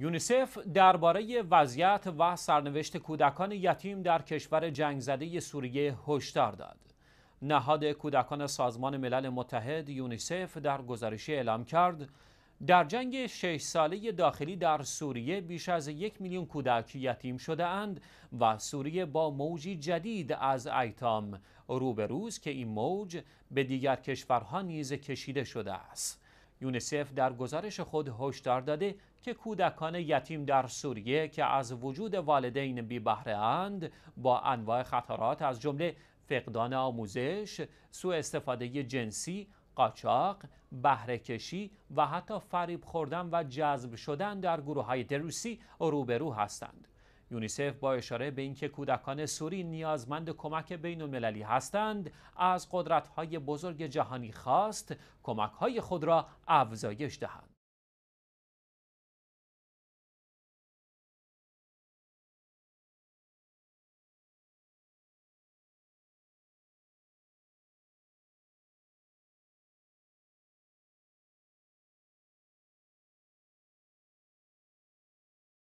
یونیسف درباره وضعیت و سرنوشت کودکان یتیم در کشور جنگزده سوریه هشدار داد. نهاد کودکان سازمان ملل متحد یونیسف در گزارشی اعلام کرد در جنگ شش ساله داخلی در سوریه بیش از یک میلیون کودک یتیم شده اند و سوریه با موجی جدید از ایتام روبروز که این موج به دیگر کشورها نیز کشیده شده است. یونیسف در گزارش خود هشدار داده که کودکان یتیم در سوریه که از وجود والدین بی اند با انواع خطرات از جمله فقدان آموزش، سوء استفاده جنسی، قاچاق، بهرهکشی و حتی فریب خوردن و جذب شدن در گروه های دروسی روبرو هستند. یونیسف با اشاره به اینکه کودکان سوری نیازمند کمک بین المللی هستند از قدرت های بزرگ جهانی خواست کمک های خود را افزایش دهند.